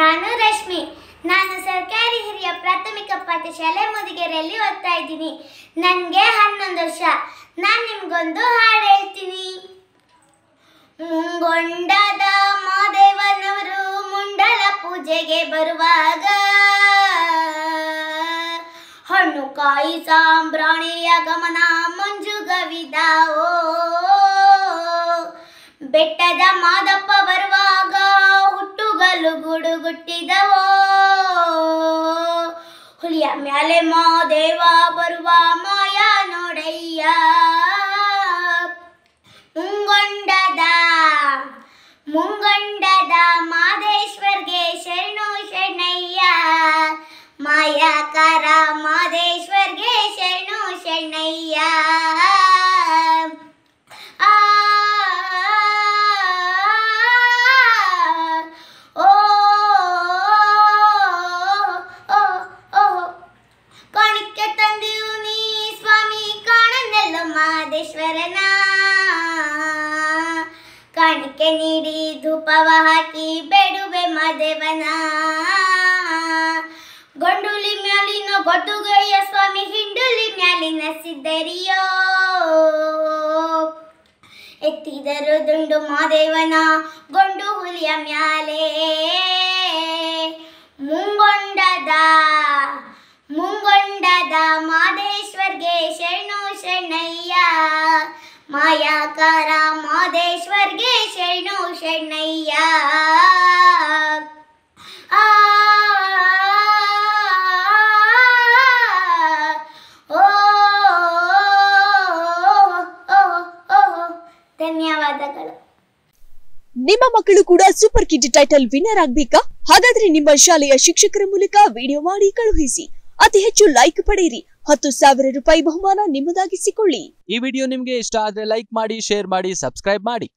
ನಾನು ರಶ್ಮಿ ನಾನು ಸರ್ಕಾರಿ ಹಿರಿಯ ಪ್ರಾಥಮಿಕ ಪಾಠಶಾಲೆ ಮುದಿಗೆರೆಯಲ್ಲಿ ಓದ್ತಾ ಇದ್ದೀನಿ ನನಗೆ ಹನ್ನೊಂದು ವರ್ಷ ನಾನು ನಿಮಗೊಂದು ಹಾಡು ಹೇಳ್ತೀನಿ ಮುಂಗೊಂಡದ ಮಾದೇವನವರು ಮುಂಡಲ ಪೂಜೆಗೆ ಬರುವಾಗ ಹಣ್ಣು ಕಾಯಿ ಸಾಂಬ್ರಾಣಿಯ ಗಮನ ಮಂಜುಗವಿದ ಬೆಟ್ಟದ ಮಾದಪ್ಪ ಬರು ಹುಟ್ಟಿದವೋ ಹುಲಿಯ ಮ್ಯಾಲೆ ಮಾದೇವ ಬರುವ ಮಾಯ ನೋಡಯ್ಯ ಮುಂಗೊಂಡದ ಮುಂಗೊಂಡದ ಮಾದೇಶ್ವರ್ಗೆ ಶರಣು ಶರಣಯ್ಯ ಮಾಯಾಕಾರ ಮಾದೇ ಕಾಣಿಕೆ ನೀಡಿ ಧೂಪವ ಹಾಕಿ ಬೇಡುವೆ ಮಾದೇವನ ಗೊಂಡುಲಿ ಮ್ಯಾಲಿನ ಗೊತ್ತುಗಯ್ಯ ಸ್ವಾಮಿ ಹಿಂಡುಲಿ ಮ್ಯಾಲಿನ ಸಿದ್ದರಿಯೋ ಎತ್ತಿದರು ದುಂಡು ಮಾದೇವನ ಗೊಂಡು ಹುಲಿಯ ಮ್ಯಾಲೆ ಮುಂಗೊಂಡದ ಮುಂಗೊಂಡದ ಮಾದೇಶ್ವರ್ಗೆ ಶರಣು ಶರಣಯ್ಯ ಮಾಯಾಕಾರ ನಿಮ್ಮ ಮಕ್ಕಳು ಕೂಡ ಸೂಪರ್ ಕಿಡ್ ಟೈಟಲ್ ವಿನ್ನರ್ ಆಗ್ಬೇಕಾ ಹಾಗಾದ್ರೆ ನಿಮ್ಮ ಶಾಲೆಯ ಶಿಕ್ಷಕರ ಮೂಲಕ ವಿಡಿಯೋ ಮಾಡಿ ಕಳುಹಿಸಿ ಅತಿ ಹೆಚ್ಚು ಲೈಕ್ ಪಡೆಯಿರಿ ಹತ್ತು ಸಾವಿರ ರೂಪಾಯಿ ಬಹುಮಾನ ನಿಮ್ಮದಾಗಿಸಿಕೊಳ್ಳಿ ಈ ವಿಡಿಯೋ ನಿಮ್ಗೆ ಇಷ್ಟ ಆದ್ರೆ ಲೈಕ್ ಮಾಡಿ ಶೇರ್ ಮಾಡಿ ಸಬ್ಸ್ಕ್ರೈಬ್ ಮಾಡಿ